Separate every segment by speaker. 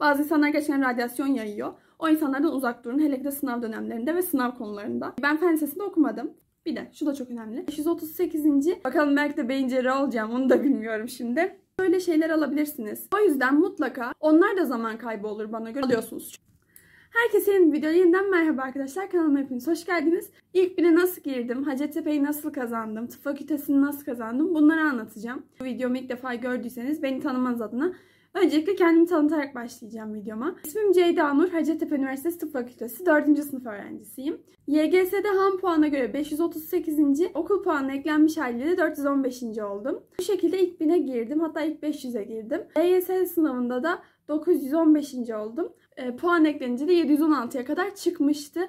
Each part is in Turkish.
Speaker 1: Bazı insanlar gerçekten radyasyon yayıyor. O insanlardan uzak durun. Hele ki de sınav dönemlerinde ve sınav konularında. Ben fen lisesinde okumadım. Bir de şu da çok önemli. 538. Bakalım belki de beyin olacağım. Onu da bilmiyorum şimdi. Böyle şeyler alabilirsiniz. O yüzden mutlaka onlar da zaman kaybı olur bana göre. Alıyorsunuz. Herkese yeni videoya yeniden merhaba arkadaşlar. Kanalıma hepiniz hoş geldiniz. İlk bire nasıl girdim, Hacettepe'yi nasıl kazandım, tıp fakültesini nasıl kazandım bunları anlatacağım. Bu videomu ilk defa gördüyseniz beni tanımanız adına Öncelikle kendimi tanıtarak başlayacağım videoma. İsmim Ceyda Nur, Hacettepe Üniversitesi Tıp Fakültesi 4. sınıf öğrencisiyim. YGS'de ham puana göre 538. okul puanı eklenmiş haliyle 415. oldum. Bu şekilde ilk 1000'e girdim hatta ilk 500'e girdim. EYS sınavında da 915. oldum. E, puan eklenince de 716'ya kadar çıkmıştı.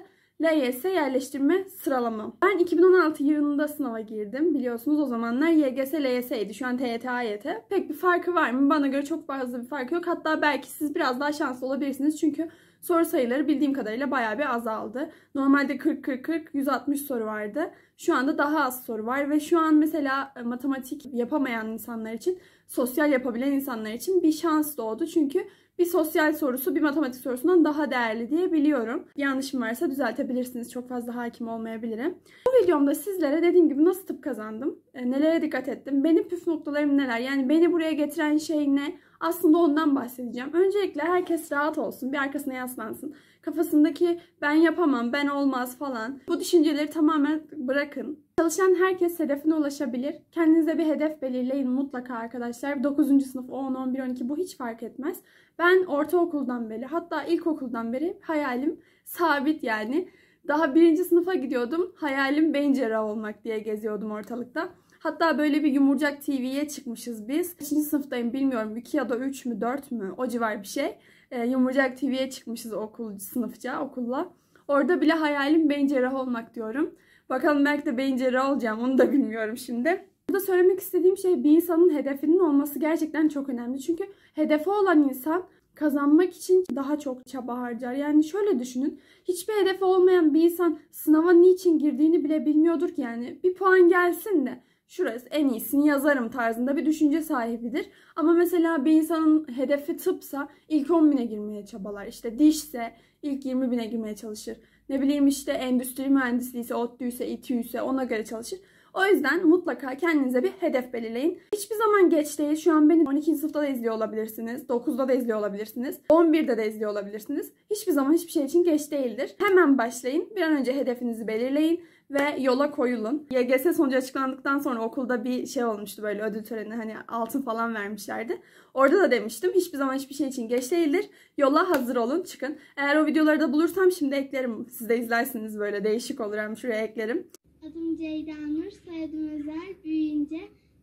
Speaker 1: LYS yerleştirme sıralama. Ben 2016 yılında sınava girdim. Biliyorsunuz o zamanlar YGS LYS'ydi. Şu an TYT AYT. Pek bir farkı var mı? Bana göre çok fazla bir fark yok. Hatta belki siz biraz daha şanslı olabilirsiniz. Çünkü soru sayıları bildiğim kadarıyla bayağı bir azaldı. Normalde 40-40-40 160 soru vardı. Şu anda daha az soru var ve şu an mesela e, matematik yapamayan insanlar için, sosyal yapabilen insanlar için bir şans doğdu. Çünkü bir sosyal sorusu bir matematik sorusundan daha değerli diye biliyorum. Yanlışım varsa düzeltebilirsiniz. Çok fazla hakim olmayabilirim. Bu videomda sizlere dediğim gibi nasıl tıp kazandım, e, nelere dikkat ettim, benim püf noktalarım neler, yani beni buraya getiren şey ne, aslında ondan bahsedeceğim. Öncelikle herkes rahat olsun, bir arkasına yaslansın. Kafasındaki ben yapamam, ben olmaz falan. Bu düşünceleri tamamen bırakın. Çalışan herkes hedefine ulaşabilir. Kendinize bir hedef belirleyin mutlaka arkadaşlar. 9. sınıf, 10, 11, 12 bu hiç fark etmez. Ben ortaokuldan beri hatta ilkokuldan beri hayalim sabit yani. Daha birinci sınıfa gidiyordum. Hayalim beyin olmak diye geziyordum ortalıkta. Hatta böyle bir Yumurcak TV'ye çıkmışız biz. İkinci sınıftayım bilmiyorum 2 ya da 3 mü 4 mü o civar bir şey. E, Yumurcak TV'ye çıkmışız okul sınıfça okulla. Orada bile hayalim beyin cerrahı olmak diyorum. Bakalım belki de beyin cerrahı olacağım onu da bilmiyorum şimdi. Burada söylemek istediğim şey bir insanın hedefinin olması gerçekten çok önemli. Çünkü hedefi olan insan kazanmak için daha çok çaba harcar. Yani şöyle düşünün. Hiçbir hedefi olmayan bir insan sınava niçin girdiğini bile bilmiyordur ki yani. Bir puan gelsin de şurası en iyisini yazarım tarzında bir düşünce sahibidir. Ama mesela bir insanın hedefi tıpsa ilk 10 bine girmeye çabalar. İşte dişse ilk 20 bine girmeye çalışır. Ne bileyim işte endüstri mühendisliğiyse, ODTÜ'yse, İTÜ'yse ona göre çalışır. O yüzden mutlaka kendinize bir hedef belirleyin. Hiçbir zaman geç değil. Şu an beni 12. sınıfta da izliyor olabilirsiniz. 9'da da izliyor olabilirsiniz. 11'de de izliyor olabilirsiniz. Hiçbir zaman hiçbir şey için geç değildir. Hemen başlayın. Bir an önce hedefinizi belirleyin ve yola koyulun. YGS sonucu açıklandıktan sonra okulda bir şey olmuştu böyle ödül töreni hani altın falan vermişlerdi. Orada da demiştim hiçbir zaman hiçbir şey için geç değildir. Yola hazır olun çıkın. Eğer o videoları da bulursam şimdi eklerim. Siz de izlersiniz böyle değişik olur hem şuraya eklerim. Adım Ceyda Nur, soyadım Özel. Büyüyünce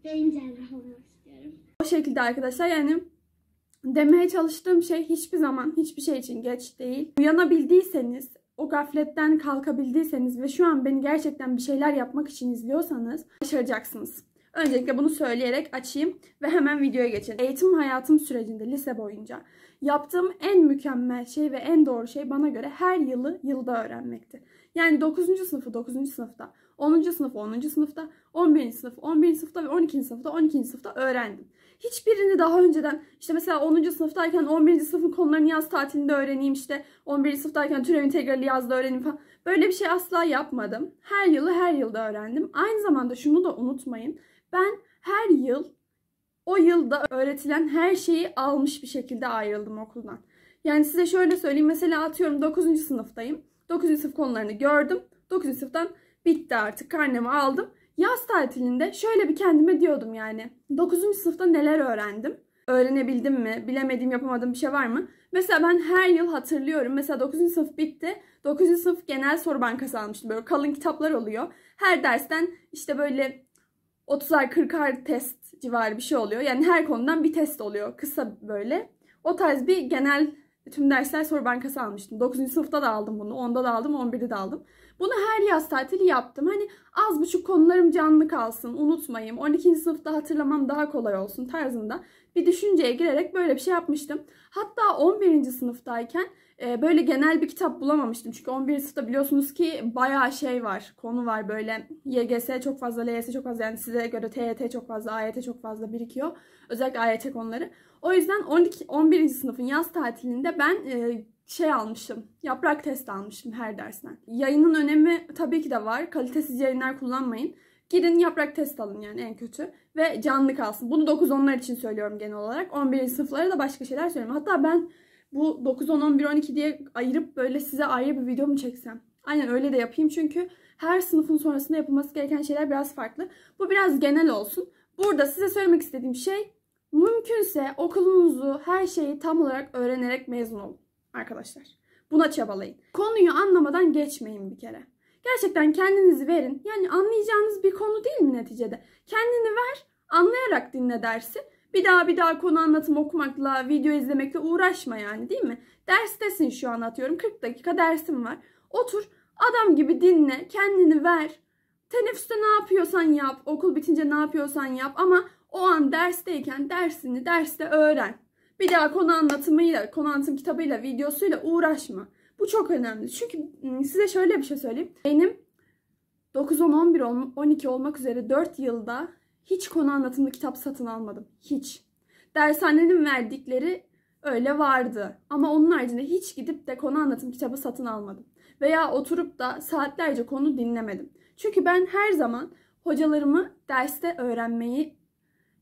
Speaker 1: beyin cerrahı olmak istiyorum. O şekilde arkadaşlar yani demeye çalıştığım şey hiçbir zaman hiçbir şey için geç değil. Uyanabildiyseniz, o gafletten kalkabildiyseniz ve şu an beni gerçekten bir şeyler yapmak için izliyorsanız başaracaksınız. Öncelikle bunu söyleyerek açayım ve hemen videoya geçelim. Eğitim hayatım sürecinde lise boyunca yaptığım en mükemmel şey ve en doğru şey bana göre her yılı yılda öğrenmekti. Yani 9. sınıfı 9. sınıfta, 10. sınıfı 10. sınıfta, 11. sınıfı 11. sınıfta ve 12. sınıfta 12. sınıfta öğrendim hiçbirini daha önceden işte mesela 10. sınıftayken 11. sınıfın konularını yaz tatilinde öğreneyim işte 11. sınıftayken türev integrali yazda öğreneyim falan. Böyle bir şey asla yapmadım. Her yılı her yılda öğrendim. Aynı zamanda şunu da unutmayın. Ben her yıl o yılda öğretilen her şeyi almış bir şekilde ayrıldım okuldan. Yani size şöyle söyleyeyim. Mesela atıyorum 9. sınıftayım. 9. sınıf konularını gördüm. 9. sınıftan bitti artık. Karnemi aldım. Yaz tatilinde şöyle bir kendime diyordum yani. 9. sınıfta neler öğrendim? Öğrenebildim mi? Bilemediğim, yapamadığım bir şey var mı? Mesela ben her yıl hatırlıyorum. Mesela 9. sınıf bitti. 9. sınıf genel soru bankası almıştım. Böyle kalın kitaplar oluyor. Her dersten işte böyle 30'ar 40'ar test civarı bir şey oluyor. Yani her konudan bir test oluyor. Kısa böyle. O tarz bir genel tüm dersler soru bankası almıştım. 9. sınıfta da aldım bunu. 10'da da aldım. 11'de de aldım. Bunu her yaz tatili yaptım. Hani az buçuk konularım canlı kalsın, unutmayayım, 12. sınıfta hatırlamam daha kolay olsun tarzında bir düşünceye girerek böyle bir şey yapmıştım. Hatta 11. sınıftayken e, böyle genel bir kitap bulamamıştım. Çünkü 11. sınıfta biliyorsunuz ki bayağı şey var, konu var böyle YGS çok fazla, LYS çok fazla yani size göre TYT çok fazla, AYT çok fazla birikiyor. Özellikle AYT konuları. O yüzden 12, 11. sınıfın yaz tatilinde ben e, şey almışım. Yaprak testi almışım her dersten. Yayının önemi tabii ki de var. Kalitesiz yayınlar kullanmayın. Girin yaprak test alın yani en kötü. Ve canlı kalsın. Bunu 9-10'lar için söylüyorum genel olarak. 11. sınıflara da başka şeyler söylüyorum. Hatta ben bu 9-10-11-12 diye ayırıp böyle size ayrı bir video mu çeksem? Aynen öyle de yapayım çünkü her sınıfın sonrasında yapılması gereken şeyler biraz farklı. Bu biraz genel olsun. Burada size söylemek istediğim şey mümkünse okulunuzu her şeyi tam olarak öğrenerek mezun olun arkadaşlar. Buna çabalayın. Konuyu anlamadan geçmeyin bir kere. Gerçekten kendinizi verin. Yani anlayacağınız bir konu değil mi neticede? Kendini ver, anlayarak dinle dersi. Bir daha bir daha konu anlatımı okumakla, video izlemekle uğraşma yani değil mi? Derstesin şu an atıyorum. 40 dakika dersim var. Otur adam gibi dinle, kendini ver. Teneffüste ne yapıyorsan yap, okul bitince ne yapıyorsan yap ama o an dersteyken dersini derste öğren. Bir daha konu anlatımıyla, konu anlatım kitabıyla, videosuyla uğraşma. Bu çok önemli. Çünkü ıı, size şöyle bir şey söyleyeyim. Benim 9, 10, 11, 12 olmak üzere 4 yılda hiç konu anlatımlı kitap satın almadım. Hiç. Dershanenin verdikleri öyle vardı. Ama onun haricinde hiç gidip de konu anlatım kitabı satın almadım. Veya oturup da saatlerce konu dinlemedim. Çünkü ben her zaman hocalarımı derste öğrenmeyi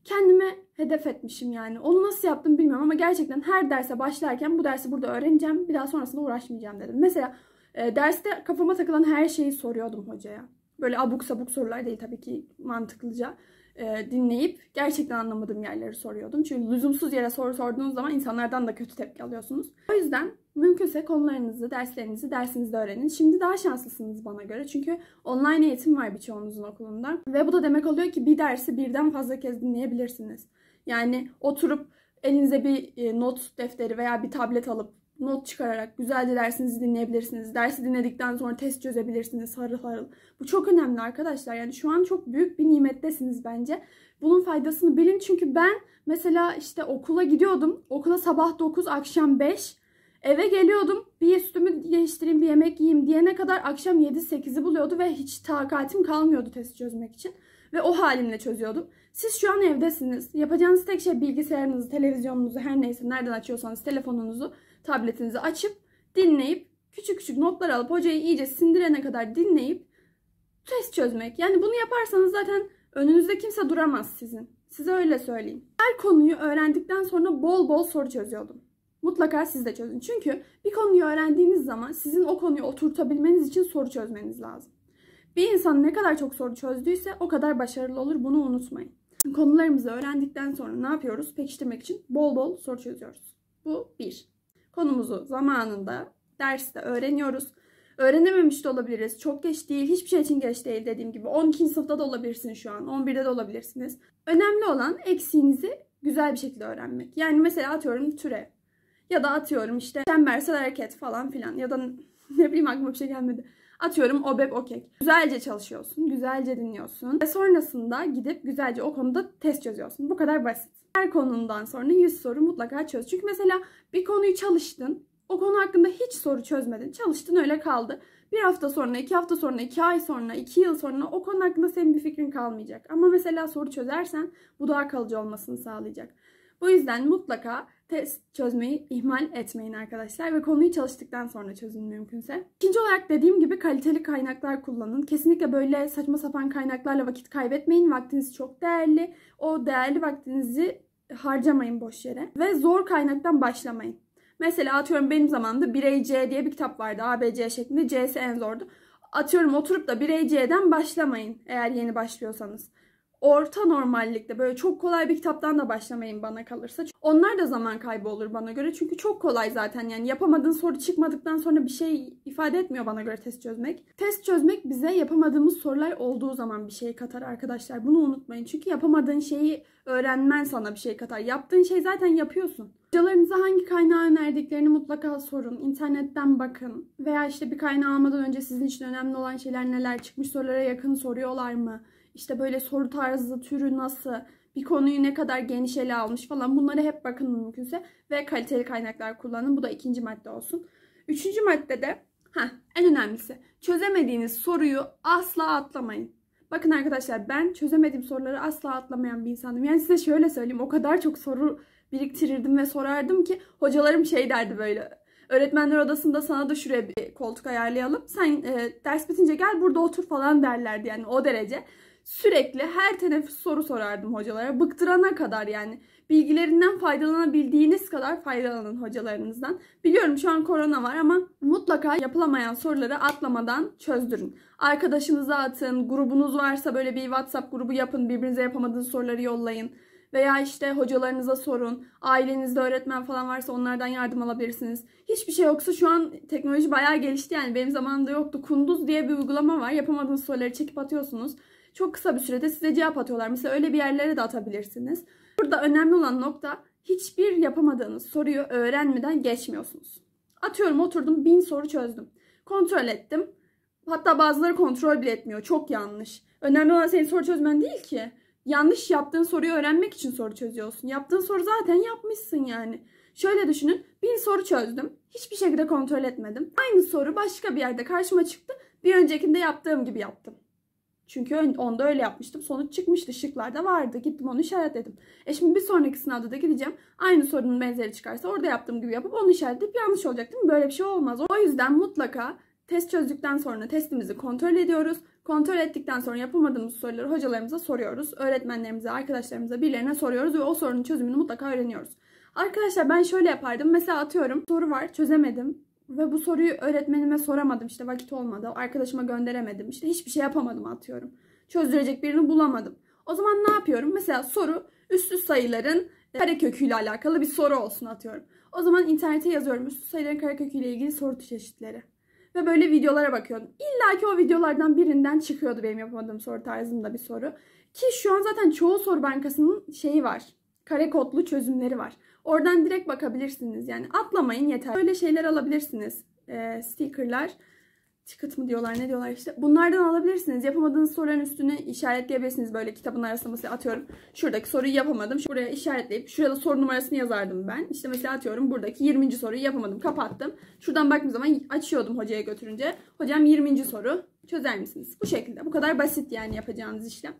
Speaker 1: kendime hedef etmişim yani. Onu nasıl yaptım bilmiyorum ama gerçekten her derse başlarken bu dersi burada öğreneceğim. Bir daha sonrasında uğraşmayacağım dedim. Mesela e, derste kafama takılan her şeyi soruyordum hocaya. Böyle abuk sabuk sorular değil tabii ki mantıklıca e, dinleyip gerçekten anlamadığım yerleri soruyordum. Çünkü lüzumsuz yere soru sorduğunuz zaman insanlardan da kötü tepki alıyorsunuz. O yüzden mümkünse konularınızı, derslerinizi dersinizde öğrenin. Şimdi daha şanslısınız bana göre çünkü online eğitim var birçoğunuzun okulunda. Ve bu da demek oluyor ki bir dersi birden fazla kez dinleyebilirsiniz. Yani oturup elinize bir e, not defteri veya bir tablet alıp not çıkararak güzelce dersinizi dinleyebilirsiniz. Dersi dinledikten sonra test çözebilirsiniz harıl harıl. Bu çok önemli arkadaşlar. Yani şu an çok büyük bir nimettesiniz bence. Bunun faydasını bilin çünkü ben mesela işte okula gidiyordum. Okula sabah 9 akşam 5 Eve geliyordum bir üstümü değiştireyim bir yemek yiyeyim diyene kadar akşam 7-8'i buluyordu ve hiç takatim kalmıyordu testi çözmek için. Ve o halimle çözüyordum. Siz şu an evdesiniz. Yapacağınız tek şey bilgisayarınızı, televizyonunuzu her neyse nereden açıyorsanız telefonunuzu tabletinizi açıp dinleyip küçük küçük notlar alıp hocayı iyice sindirene kadar dinleyip test çözmek. Yani bunu yaparsanız zaten önünüzde kimse duramaz sizin. Size öyle söyleyeyim. Her konuyu öğrendikten sonra bol bol soru çözüyordum. Mutlaka siz de çözün. Çünkü bir konuyu öğrendiğiniz zaman sizin o konuyu oturtabilmeniz için soru çözmeniz lazım. Bir insan ne kadar çok soru çözdüyse o kadar başarılı olur. Bunu unutmayın. Konularımızı öğrendikten sonra ne yapıyoruz? Pekiştirmek için bol bol soru çözüyoruz. Bu bir konumuzu zamanında derste öğreniyoruz. Öğrenememiş de olabiliriz. Çok geç değil. Hiçbir şey için geç değil dediğim gibi. 12. sınıfta da olabilirsiniz şu an. 11'de de olabilirsiniz. Önemli olan eksiğinizi güzel bir şekilde öğrenmek. Yani mesela atıyorum türe. Ya da atıyorum işte çembersel hareket falan filan. Ya da ne bileyim aklıma bir şey gelmedi. Atıyorum OBEP OKEK. Güzelce çalışıyorsun, güzelce dinliyorsun ve sonrasında gidip güzelce o konuda test çözüyorsun. Bu kadar basit. Her konundan sonra 100 soru mutlaka çöz. Çünkü mesela bir konuyu çalıştın. O konu hakkında hiç soru çözmedin. Çalıştın öyle kaldı. Bir hafta sonra, iki hafta sonra, iki ay sonra, iki yıl sonra o konu hakkında senin bir fikrin kalmayacak. Ama mesela soru çözersen bu daha kalıcı olmasını sağlayacak. Bu yüzden mutlaka test çözmeyi ihmal etmeyin arkadaşlar ve konuyu çalıştıktan sonra çözün mümkünse. İkinci olarak dediğim gibi kaliteli kaynaklar kullanın. Kesinlikle böyle saçma sapan kaynaklarla vakit kaybetmeyin. Vaktiniz çok değerli. O değerli vaktinizi harcamayın boş yere. Ve zor kaynaktan başlamayın. Mesela atıyorum benim zamanımda Birey C diye bir kitap vardı. ABC şeklinde. C'si en zordu. Atıyorum oturup da Birey C'den başlamayın eğer yeni başlıyorsanız orta normallikte böyle çok kolay bir kitaptan da başlamayın bana kalırsa. Onlar da zaman kaybı olur bana göre. Çünkü çok kolay zaten yani yapamadığın soru çıkmadıktan sonra bir şey ifade etmiyor bana göre test çözmek. Test çözmek bize yapamadığımız sorular olduğu zaman bir şey katar arkadaşlar. Bunu unutmayın. Çünkü yapamadığın şeyi öğrenmen sana bir şey katar. Yaptığın şey zaten yapıyorsun. Hocalarınıza hangi kaynağı önerdiklerini mutlaka sorun. İnternetten bakın. Veya işte bir kaynağı almadan önce sizin için önemli olan şeyler neler çıkmış sorulara yakın soruyorlar mı? işte böyle soru tarzı, türü nasıl, bir konuyu ne kadar geniş ele almış falan bunları hep bakın mümkünse ve kaliteli kaynaklar kullanın. Bu da ikinci madde olsun. Üçüncü madde de, heh, en önemlisi çözemediğiniz soruyu asla atlamayın. Bakın arkadaşlar ben çözemediğim soruları asla atlamayan bir insanım. Yani size şöyle söyleyeyim o kadar çok soru biriktirirdim ve sorardım ki hocalarım şey derdi böyle. Öğretmenler odasında sana da şuraya bir koltuk ayarlayalım. Sen e, ders bitince gel burada otur falan derlerdi yani o derece. Sürekli her teneffüs soru sorardım hocalara. Bıktırana kadar yani. Bilgilerinden faydalanabildiğiniz kadar faydalanın hocalarınızdan. Biliyorum şu an korona var ama mutlaka yapılamayan soruları atlamadan çözdürün. Arkadaşınıza atın, grubunuz varsa böyle bir WhatsApp grubu yapın, birbirinize yapamadığınız soruları yollayın. Veya işte hocalarınıza sorun. Ailenizde öğretmen falan varsa onlardan yardım alabilirsiniz. Hiçbir şey yoksa şu an teknoloji bayağı gelişti yani. Benim zamanımda yoktu. Kunduz diye bir uygulama var. Yapamadığınız soruları çekip atıyorsunuz çok kısa bir sürede size cevap atıyorlar. Mesela öyle bir yerlere de atabilirsiniz. Burada önemli olan nokta hiçbir yapamadığınız soruyu öğrenmeden geçmiyorsunuz. Atıyorum oturdum bin soru çözdüm. Kontrol ettim. Hatta bazıları kontrol bile etmiyor. Çok yanlış. Önemli olan senin soru çözmen değil ki. Yanlış yaptığın soruyu öğrenmek için soru çözüyorsun. Yaptığın soru zaten yapmışsın yani. Şöyle düşünün. Bin soru çözdüm. Hiçbir şekilde kontrol etmedim. Aynı soru başka bir yerde karşıma çıktı. Bir öncekinde yaptığım gibi yaptım. Çünkü onda öyle yapmıştım. Sonuç çıkmıştı. Şıklarda vardı. Gittim onu işaretledim. E şimdi bir sonraki sınavda da gideceğim. Aynı sorunun benzeri çıkarsa orada yaptığım gibi yapıp onu işaretleyip yanlış olacak değil mi? Böyle bir şey olmaz. O yüzden mutlaka test çözdükten sonra testimizi kontrol ediyoruz. Kontrol ettikten sonra yapamadığımız soruları hocalarımıza soruyoruz. Öğretmenlerimize, arkadaşlarımıza, birilerine soruyoruz ve o sorunun çözümünü mutlaka öğreniyoruz. Arkadaşlar ben şöyle yapardım. Mesela atıyorum soru var çözemedim. Ve bu soruyu öğretmenime soramadım. İşte vakit olmadı. Arkadaşıma gönderemedim. İşte hiçbir şey yapamadım atıyorum. Çözdürecek birini bulamadım. O zaman ne yapıyorum? Mesela soru üstlü sayıların e, kareköküyle alakalı bir soru olsun atıyorum. O zaman internete yazıyorum üstlü sayıların kareköküyle ilgili soru çeşitleri. Ve böyle videolara bakıyordum. İlla ki o videolardan birinden çıkıyordu benim yapamadığım soru tarzında bir soru. Ki şu an zaten çoğu soru bankasının şeyi var. Kare kodlu çözümleri var. Oradan direkt bakabilirsiniz. Yani atlamayın yeter. Böyle şeyler alabilirsiniz. E, stickerlar. Ticket mı diyorlar ne diyorlar işte. Bunlardan alabilirsiniz. Yapamadığınız soruların üstünü işaretleyebilirsiniz. Böyle kitabın arasında mesela atıyorum. Şuradaki soruyu yapamadım. Şuraya işaretleyip şurada soru numarasını yazardım ben. İşte mesela atıyorum buradaki 20. soruyu yapamadım. Kapattım. Şuradan baktığım zaman açıyordum hocaya götürünce. Hocam 20. soru çözer misiniz? Bu şekilde. Bu kadar basit yani yapacağınız işlem.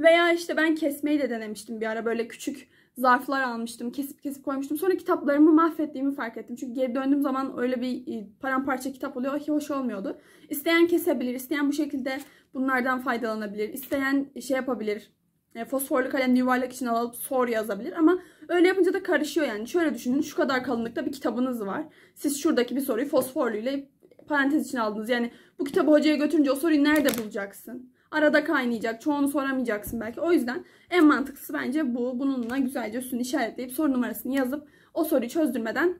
Speaker 1: Veya işte ben kesmeyi de denemiştim bir ara böyle küçük zarflar almıştım. Kesip kesip koymuştum. Sonra kitaplarımı mahvettiğimi fark ettim. Çünkü geri döndüğüm zaman öyle bir e, paramparça kitap oluyor ki hoş olmuyordu. İsteyen kesebilir, isteyen bu şekilde bunlardan faydalanabilir, isteyen şey yapabilir. E, fosforlu kalemli yuvarlak için alıp sor yazabilir ama öyle yapınca da karışıyor yani. Şöyle düşünün şu kadar kalınlıkta bir kitabınız var. Siz şuradaki bir soruyu fosforlu ile parantez için aldınız. Yani bu kitabı hocaya götürünce o soruyu nerede bulacaksın? Arada kaynayacak. Çoğunu soramayacaksın belki. O yüzden en mantıklısı bence bu. Bununla güzelce üstünü işaretleyip soru numarasını yazıp o soruyu çözdürmeden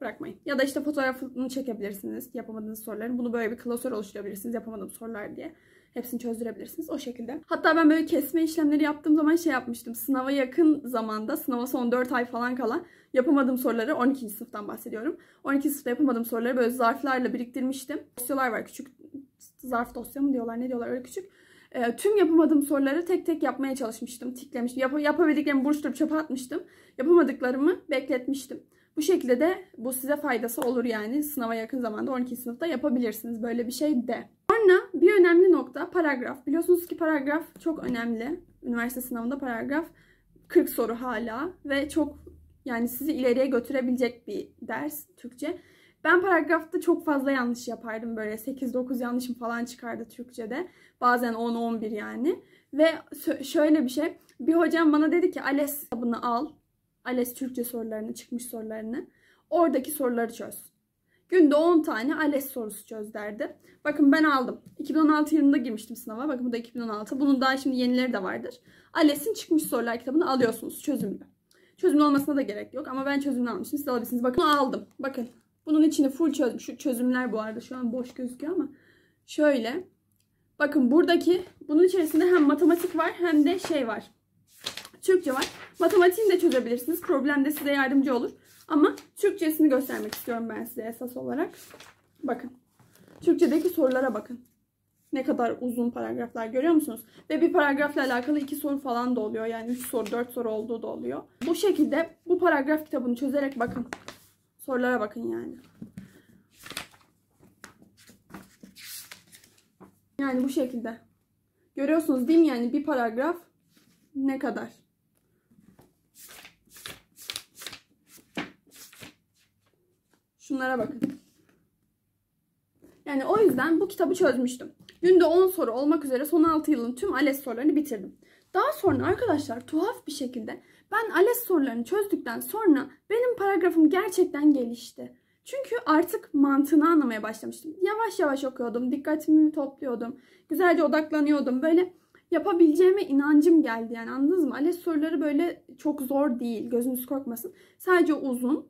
Speaker 1: bırakmayın. Ya da işte fotoğrafını çekebilirsiniz. Yapamadığınız soruların. Bunu böyle bir klasör oluşturabilirsiniz. Yapamadığım sorular diye. Hepsini çözdürebilirsiniz o şekilde. Hatta ben böyle kesme işlemleri yaptığım zaman şey yapmıştım. Sınava yakın zamanda, sınava son 4 ay falan kala yapamadığım soruları 12. sınıftan bahsediyorum. 12. sınıfta yapamadığım soruları böyle zarflarla biriktirmiştim. Dosyalar var küçük zarf dosya mı diyorlar ne diyorlar öyle küçük. E, tüm yapamadığım soruları tek tek yapmaya çalışmıştım. Tiklemiştim. Yap yapabildiklerimi buruşturup çöpe atmıştım. Yapamadıklarımı bekletmiştim. Bu şekilde de bu size faydası olur yani. Sınava yakın zamanda 12. sınıfta yapabilirsiniz böyle bir şey de. Sonra bir önemli nokta paragraf. Biliyorsunuz ki paragraf çok önemli. Üniversite sınavında paragraf 40 soru hala ve çok yani sizi ileriye götürebilecek bir ders Türkçe. Ben paragrafta çok fazla yanlış yapardım böyle 8-9 yanlışım falan çıkardı Türkçe'de. Bazen 10-11 yani. Ve şöyle bir şey. Bir hocam bana dedi ki ALES kitabını al. ALES Türkçe sorularını, çıkmış sorularını. Oradaki soruları çöz. Günde 10 tane ALES sorusu çöz derdi. Bakın ben aldım. 2016 yılında girmiştim sınava. Bakın bu da 2016. Bunun daha şimdi yenileri de vardır. ALES'in çıkmış sorular kitabını alıyorsunuz çözümlü. Çözümlü olmasına da gerek yok ama ben çözümlü almışım Siz alabilirsiniz. Bakın aldım. Bakın bunun içini full çöz şu çözümler bu arada şu an boş gözüküyor ama şöyle. Bakın buradaki bunun içerisinde hem matematik var hem de şey var. Türkçe var. Matematiğini de çözebilirsiniz. Problem de size yardımcı olur. Ama Türkçesini göstermek istiyorum ben size esas olarak. Bakın. Türkçedeki sorulara bakın. Ne kadar uzun paragraflar görüyor musunuz? Ve bir paragrafla alakalı iki soru falan da oluyor. Yani üç soru, dört soru olduğu da oluyor. Bu şekilde bu paragraf kitabını çözerek bakın. Sorulara bakın yani. Yani bu şekilde. Görüyorsunuz değil mi yani bir paragraf ne kadar? Şunlara bakın. Yani o yüzden bu kitabı çözmüştüm. Günde 10 soru olmak üzere son 6 yılın tüm ALES sorularını bitirdim. Daha sonra arkadaşlar tuhaf bir şekilde ben ALES sorularını çözdükten sonra benim paragrafım gerçekten gelişti. Çünkü artık mantığını anlamaya başlamıştım. Yavaş yavaş okuyordum, dikkatimi topluyordum, güzelce odaklanıyordum. Böyle yapabileceğime inancım geldi yani anladınız mı? ALES soruları böyle çok zor değil, gözünüz korkmasın. Sadece uzun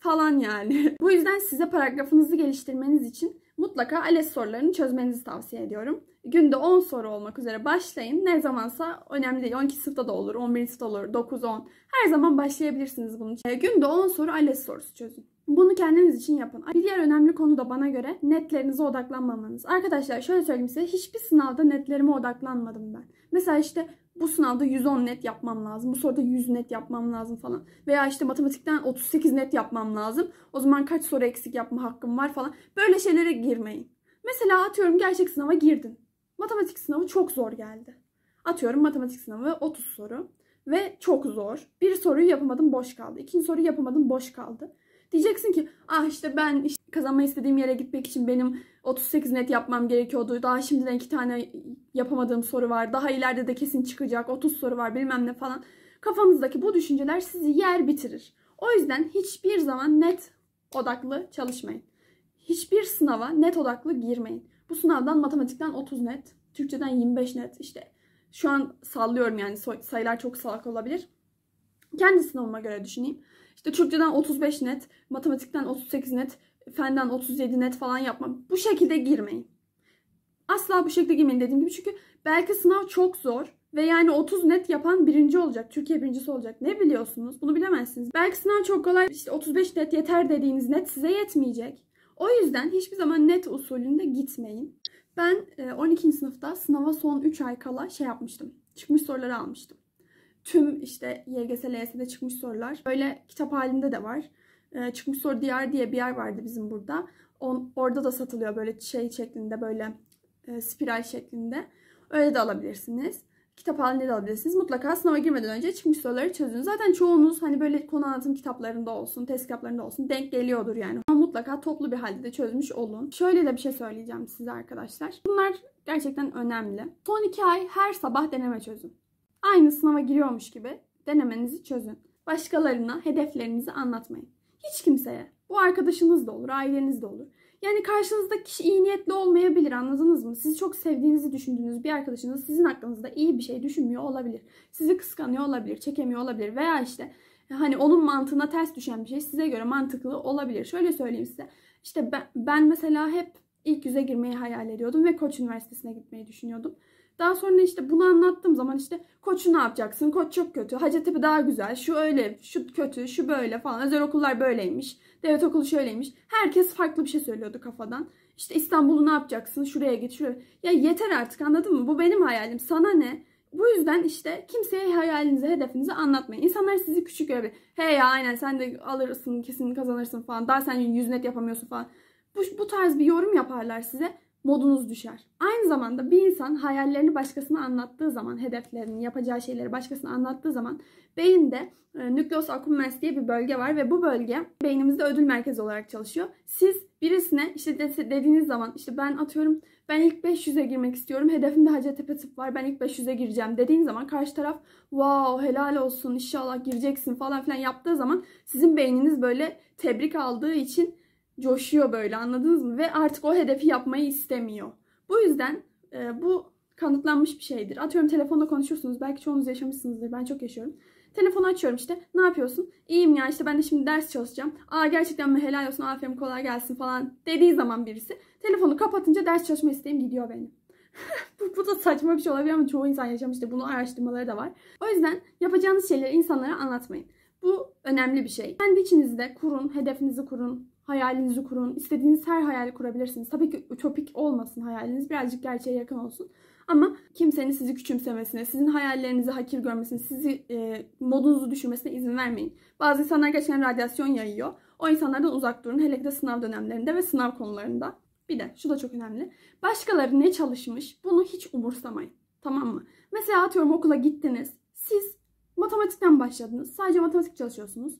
Speaker 1: falan yani. Bu yüzden size paragrafınızı geliştirmeniz için mutlaka ALES sorularını çözmenizi tavsiye ediyorum. Günde 10 soru olmak üzere başlayın. Ne zamansa önemli değil. 12 sınıfta da olur, 11. sınıfta olur, 9-10. Her zaman başlayabilirsiniz bunun için. Ee, günde 10 soru ALES sorusu çözün. Bunu kendiniz için yapın. Bir diğer önemli konu da bana göre netlerinize odaklanmamanız. Arkadaşlar şöyle söyleyeyim size hiçbir sınavda netlerime odaklanmadım ben. Mesela işte bu sınavda 110 net yapmam lazım. Bu soruda 100 net yapmam lazım falan. Veya işte matematikten 38 net yapmam lazım. O zaman kaç soru eksik yapma hakkım var falan. Böyle şeylere girmeyin. Mesela atıyorum gerçek sınava girdin matematik sınavı çok zor geldi. Atıyorum matematik sınavı 30 soru ve çok zor. Bir soruyu yapamadım boş kaldı. İkinci soruyu yapamadım boş kaldı. Diyeceksin ki ah işte ben işte kazanma istediğim yere gitmek için benim 38 net yapmam gerekiyordu. Daha şimdiden iki tane yapamadığım soru var. Daha ileride de kesin çıkacak 30 soru var bilmem ne falan. Kafanızdaki bu düşünceler sizi yer bitirir. O yüzden hiçbir zaman net odaklı çalışmayın. Hiçbir sınava net odaklı girmeyin. Bu sınavdan matematikten 30 net, Türkçeden 25 net. işte şu an sallıyorum yani sayılar çok salak olabilir. Kendi sınavıma göre düşüneyim. İşte Türkçeden 35 net, matematikten 38 net, fenden 37 net falan yapma. Bu şekilde girmeyin. Asla bu şekilde girmeyin dediğim gibi. Çünkü belki sınav çok zor ve yani 30 net yapan birinci olacak. Türkiye birincisi olacak. Ne biliyorsunuz? Bunu bilemezsiniz. Belki sınav çok kolay. İşte 35 net yeter dediğiniz net size yetmeyecek. O yüzden hiçbir zaman net usulünde gitmeyin. Ben 12. E, sınıfta sınava son 3 ay kala şey yapmıştım. Çıkmış soruları almıştım. Tüm işte YGS, LYS'de çıkmış sorular. Böyle kitap halinde de var. E, çıkmış soru diyar diye bir yer vardı bizim burada. On, orada da satılıyor böyle şey şeklinde böyle e, spiral şeklinde. Öyle de alabilirsiniz. Kitap halinde de alabilirsiniz. Mutlaka sınava girmeden önce çıkmış soruları çözün. Zaten çoğunuz hani böyle konu anlatım kitaplarında olsun, test kitaplarında olsun denk geliyordur yani mutlaka toplu bir halde de çözmüş olun. Şöyle de bir şey söyleyeceğim size arkadaşlar. Bunlar gerçekten önemli. Son iki ay her sabah deneme çözün. Aynı sınava giriyormuş gibi denemenizi çözün. Başkalarına hedeflerinizi anlatmayın. Hiç kimseye. Bu arkadaşınız da olur, aileniz de olur. Yani karşınızda kişi iyi niyetli olmayabilir anladınız mı? Sizi çok sevdiğinizi düşündüğünüz bir arkadaşınız sizin hakkınızda iyi bir şey düşünmüyor olabilir. Sizi kıskanıyor olabilir, çekemiyor olabilir veya işte hani onun mantığına ters düşen bir şey size göre mantıklı olabilir. Şöyle söyleyeyim size. İşte ben, ben mesela hep ilk yüze girmeyi hayal ediyordum ve Koç Üniversitesi'ne gitmeyi düşünüyordum. Daha sonra işte bunu anlattığım zaman işte koçu ne yapacaksın? Koç çok kötü. Hacettepe daha güzel. Şu öyle, şu kötü, şu böyle falan. Özel okullar böyleymiş. Devlet okulu şöyleymiş. Herkes farklı bir şey söylüyordu kafadan. İşte İstanbul'u ne yapacaksın? Şuraya git, şuraya. Ya yeter artık anladın mı? Bu benim hayalim. Sana ne? Bu yüzden işte kimseye hayalinizi, hedefinizi anlatmayın. İnsanlar sizi küçük görür. hey ya aynen sen de alırsın, kesin kazanırsın falan. Daha sen yüz net yapamıyorsun falan. Bu, bu tarz bir yorum yaparlar size modunuz düşer. Aynı zamanda bir insan hayallerini başkasına anlattığı zaman, hedeflerini, yapacağı şeyleri başkasına anlattığı zaman beyinde e, nükleus accumbens diye bir bölge var ve bu bölge beynimizde ödül merkezi olarak çalışıyor. Siz birisine işte de, dediğiniz zaman işte ben atıyorum ben ilk 500'e girmek istiyorum. Hedefimde Hacettepe tıp var. Ben ilk 500'e gireceğim dediğin zaman karşı taraf wow helal olsun inşallah gireceksin falan filan yaptığı zaman sizin beyniniz böyle tebrik aldığı için coşuyor böyle anladınız mı? Ve artık o hedefi yapmayı istemiyor. Bu yüzden e, bu kanıtlanmış bir şeydir. Atıyorum telefonda konuşuyorsunuz. Belki çoğunuz yaşamışsınızdır. Ben çok yaşıyorum. Telefonu açıyorum işte. Ne yapıyorsun? İyiyim ya işte ben de şimdi ders çalışacağım. Aa gerçekten mi helal olsun aferin kolay gelsin falan dediği zaman birisi. Telefonu kapatınca ders çalışma isteğim gidiyor benim. bu, bu da saçma bir şey olabilir ama çoğu insan yaşamıştır. Bunu araştırmaları da var. O yüzden yapacağınız şeyleri insanlara anlatmayın. Bu önemli bir şey. Kendi içinizde kurun, hedefinizi kurun, hayalinizi kurun. İstediğiniz her hayali kurabilirsiniz. Tabii ki ütopik olmasın hayaliniz. Birazcık gerçeğe yakın olsun. Ama kimsenin sizi küçümsemesine, sizin hayallerinizi hakir görmesine, sizi e, modunuzu düşürmesine izin vermeyin. Bazı insanlar gerçekten radyasyon yayıyor. O insanlardan uzak durun. Hele ki de sınav dönemlerinde ve sınav konularında. Bir de şu da çok önemli. Başkaları ne çalışmış bunu hiç umursamayın. Tamam mı? Mesela atıyorum okula gittiniz. Siz matematikten başladınız. Sadece matematik çalışıyorsunuz.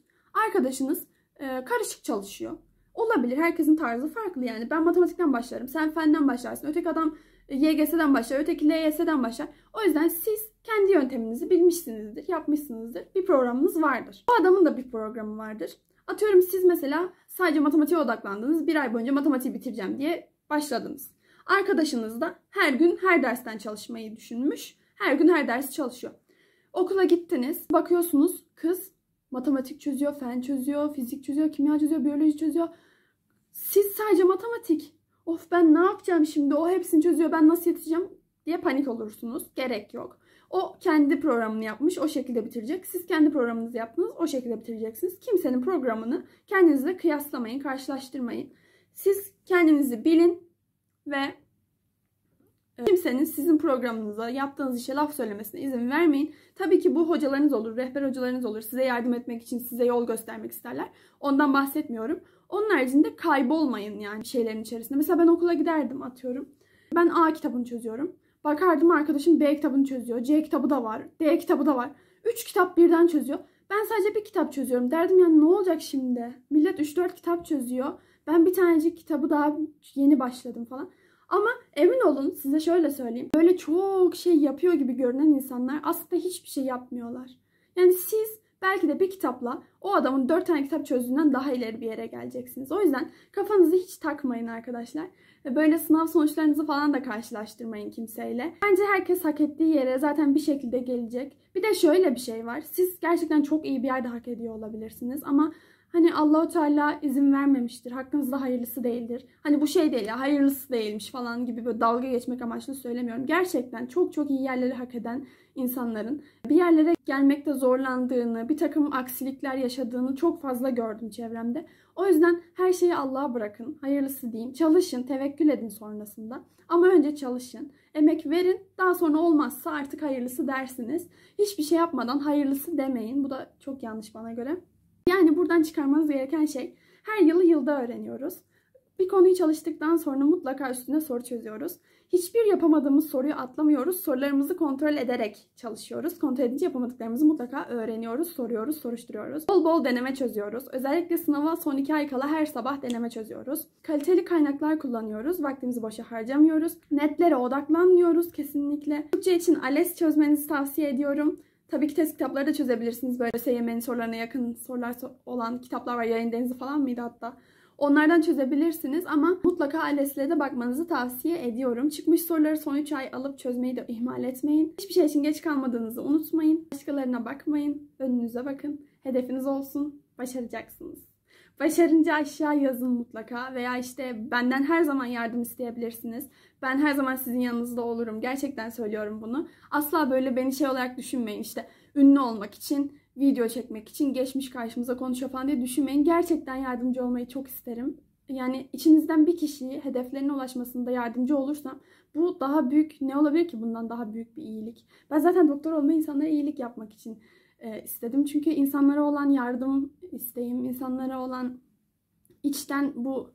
Speaker 1: Arkadaşınız e, karışık çalışıyor. Olabilir. Herkesin tarzı farklı yani. Ben matematikten başlarım. Sen fenden başlarsın. Öteki adam e, YGS'den başlar. Öteki LYS'den başlar. O yüzden siz kendi yönteminizi bilmişsinizdir, yapmışsınızdır. Bir programınız vardır. O adamın da bir programı vardır. Atıyorum siz mesela sadece matematiğe odaklandınız. Bir ay boyunca matematiği bitireceğim diye başladınız. Arkadaşınız da her gün her dersten çalışmayı düşünmüş. Her gün her ders çalışıyor. Okula gittiniz. Bakıyorsunuz kız matematik çözüyor, fen çözüyor, fizik çözüyor, kimya çözüyor, biyoloji çözüyor. Siz sadece matematik. Of ben ne yapacağım şimdi? O hepsini çözüyor. Ben nasıl yetişeceğim? diye panik olursunuz. Gerek yok. O kendi programını yapmış, o şekilde bitirecek. Siz kendi programınızı yaptınız, o şekilde bitireceksiniz. Kimsenin programını kendinizle kıyaslamayın, karşılaştırmayın. Siz kendinizi bilin ve Kimsenin sizin programınıza yaptığınız işe laf söylemesine izin vermeyin. Tabii ki bu hocalarınız olur, rehber hocalarınız olur. Size yardım etmek için size yol göstermek isterler. Ondan bahsetmiyorum. Onun haricinde kaybolmayın yani şeylerin içerisinde. Mesela ben okula giderdim atıyorum. Ben A kitabını çözüyorum. Bakardım arkadaşım B kitabını çözüyor. C kitabı da var. D kitabı da var. 3 kitap birden çözüyor. Ben sadece bir kitap çözüyorum. Derdim yani ne olacak şimdi? Millet 3-4 kitap çözüyor. Ben bir tanecik kitabı daha yeni başladım falan. Ama emin olun size şöyle söyleyeyim. Böyle çok şey yapıyor gibi görünen insanlar aslında hiçbir şey yapmıyorlar. Yani siz belki de bir kitapla o adamın dört tane kitap çözdüğünden daha ileri bir yere geleceksiniz. O yüzden kafanızı hiç takmayın arkadaşlar. ve Böyle sınav sonuçlarınızı falan da karşılaştırmayın kimseyle. Bence herkes hak ettiği yere zaten bir şekilde gelecek. Bir de şöyle bir şey var. Siz gerçekten çok iyi bir yerde hak ediyor olabilirsiniz ama Hani Allahu Teala izin vermemiştir. Hakkınızda hayırlısı değildir. Hani bu şey değil ya hayırlısı değilmiş falan gibi böyle dalga geçmek amaçlı söylemiyorum. Gerçekten çok çok iyi yerleri hak eden insanların bir yerlere gelmekte zorlandığını, bir takım aksilikler yaşadığını çok fazla gördüm çevremde. O yüzden her şeyi Allah'a bırakın. Hayırlısı deyin. Çalışın, tevekkül edin sonrasında. Ama önce çalışın. Emek verin. Daha sonra olmazsa artık hayırlısı dersiniz. Hiçbir şey yapmadan hayırlısı demeyin. Bu da çok yanlış bana göre. Yani buradan çıkarmanız gereken şey her yılı yılda öğreniyoruz. Bir konuyu çalıştıktan sonra mutlaka üstüne soru çözüyoruz. Hiçbir yapamadığımız soruyu atlamıyoruz. Sorularımızı kontrol ederek çalışıyoruz. Kontrol edince yapamadıklarımızı mutlaka öğreniyoruz, soruyoruz, soruşturuyoruz. Bol bol deneme çözüyoruz. Özellikle sınava son iki ay kala her sabah deneme çözüyoruz. Kaliteli kaynaklar kullanıyoruz. Vaktimizi boşa harcamıyoruz. Netlere odaklanmıyoruz kesinlikle. Türkçe için ALES çözmenizi tavsiye ediyorum. Tabii ki test kitapları da çözebilirsiniz. Böyle SYM'nin sorularına yakın sorular olan kitaplar var. Yayın Denizi falan mıydı hatta? Onlardan çözebilirsiniz ama mutlaka ALES'le de bakmanızı tavsiye ediyorum. Çıkmış soruları son 3 ay alıp çözmeyi de ihmal etmeyin. Hiçbir şey için geç kalmadığınızı unutmayın. Başkalarına bakmayın. Önünüze bakın. Hedefiniz olsun. Başaracaksınız. Başarınca aşağı yazın mutlaka veya işte benden her zaman yardım isteyebilirsiniz. Ben her zaman sizin yanınızda olurum. Gerçekten söylüyorum bunu. Asla böyle beni şey olarak düşünmeyin İşte ünlü olmak için, video çekmek için geçmiş karşımıza konuşuyor falan diye düşünmeyin. Gerçekten yardımcı olmayı çok isterim. Yani içinizden bir kişiyi hedeflerine ulaşmasında yardımcı olursam bu daha büyük ne olabilir ki bundan daha büyük bir iyilik. Ben zaten doktor olma insanlara iyilik yapmak için e, istedim. Çünkü insanlara olan yardım isteğim, insanlara olan içten bu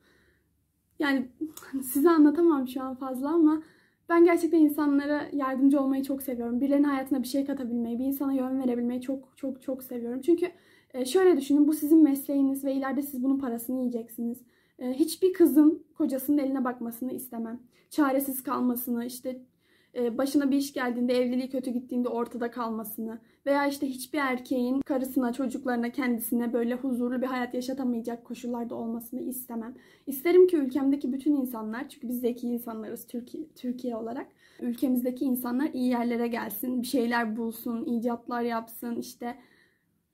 Speaker 1: yani size anlatamam şu an fazla ama ben gerçekten insanlara yardımcı olmayı çok seviyorum. Birilerinin hayatına bir şey katabilmeyi, bir insana yön verebilmeyi çok çok çok seviyorum. Çünkü e, şöyle düşünün bu sizin mesleğiniz ve ileride siz bunun parasını yiyeceksiniz. E, hiçbir kızın kocasının eline bakmasını istemem. Çaresiz kalmasını, işte e, başına bir iş geldiğinde, evliliği kötü gittiğinde ortada kalmasını veya işte hiçbir erkeğin karısına, çocuklarına, kendisine böyle huzurlu bir hayat yaşatamayacak koşullarda olmasını istemem. İsterim ki ülkemdeki bütün insanlar, çünkü biz zeki insanlarız Türkiye, Türkiye olarak, ülkemizdeki insanlar iyi yerlere gelsin, bir şeyler bulsun, icatlar yapsın, işte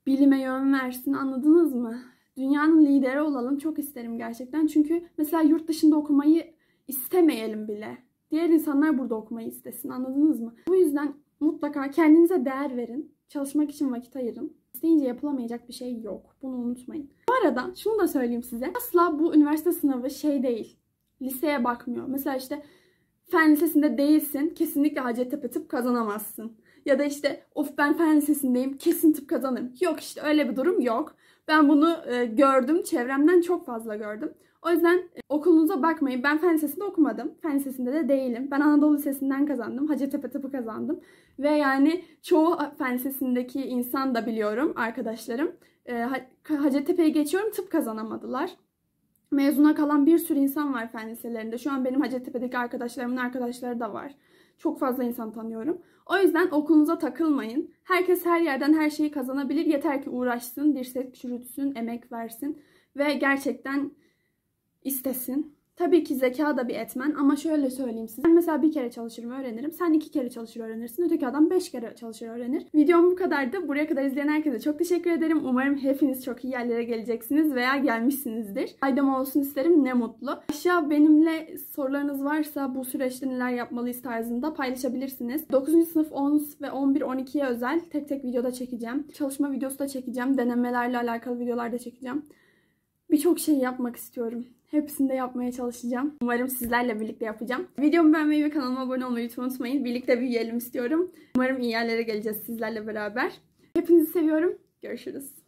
Speaker 1: bilime yön versin anladınız mı? Dünyanın lideri olalım çok isterim gerçekten. Çünkü mesela yurt dışında okumayı istemeyelim bile diğer insanlar burada okumayı istesin. Anladınız mı? Bu yüzden mutlaka kendinize değer verin. Çalışmak için vakit ayırın. İsteyince yapılamayacak bir şey yok. Bunu unutmayın. Bu arada şunu da söyleyeyim size. Asla bu üniversite sınavı şey değil. Liseye bakmıyor. Mesela işte fen lisesinde değilsin. Kesinlikle Hacettepe tıp kazanamazsın. Ya da işte of ben fen lisesindeyim kesin tıp kazanırım. Yok işte öyle bir durum yok. Ben bunu e, gördüm. Çevremden çok fazla gördüm. O yüzden e, okulunuza bakmayın. Ben fen lisesinde okumadım. Fen lisesinde de değilim. Ben Anadolu Lisesi'nden kazandım. Hacettepe Tıpı kazandım. Ve yani çoğu fen lisesindeki insan da biliyorum arkadaşlarım. E, Hacettepe'yi geçiyorum tıp kazanamadılar. Mezuna kalan bir sürü insan var fen liselerinde. Şu an benim Hacettepe'deki arkadaşlarımın arkadaşları da var. Çok fazla insan tanıyorum. O yüzden okulunuza takılmayın. Herkes her yerden her şeyi kazanabilir. Yeter ki uğraşsın, dirsek çürütsün, emek versin. Ve gerçekten istesin. Tabii ki zeka da bir etmen ama şöyle söyleyeyim size. Ben mesela bir kere çalışırım öğrenirim. Sen iki kere çalışır öğrenirsin. Öteki adam beş kere çalışır öğrenir. Videom bu kadardı. Buraya kadar izleyen herkese çok teşekkür ederim. Umarım hepiniz çok iyi yerlere geleceksiniz veya gelmişsinizdir. Faydam olsun isterim. Ne mutlu. Aşağı benimle sorularınız varsa bu süreçte neler yapmalıyız tarzında paylaşabilirsiniz. 9. sınıf 10 ve 11-12'ye özel tek tek videoda çekeceğim. Çalışma videosu da çekeceğim. Denemelerle alakalı videolar da çekeceğim. Birçok şey yapmak istiyorum. Hepsini de yapmaya çalışacağım. Umarım sizlerle birlikte yapacağım. Videomu beğenmeyi ve kanalıma abone olmayı unutmayın. Birlikte büyüyelim istiyorum. Umarım iyi yerlere geleceğiz sizlerle beraber. Hepinizi seviyorum. Görüşürüz.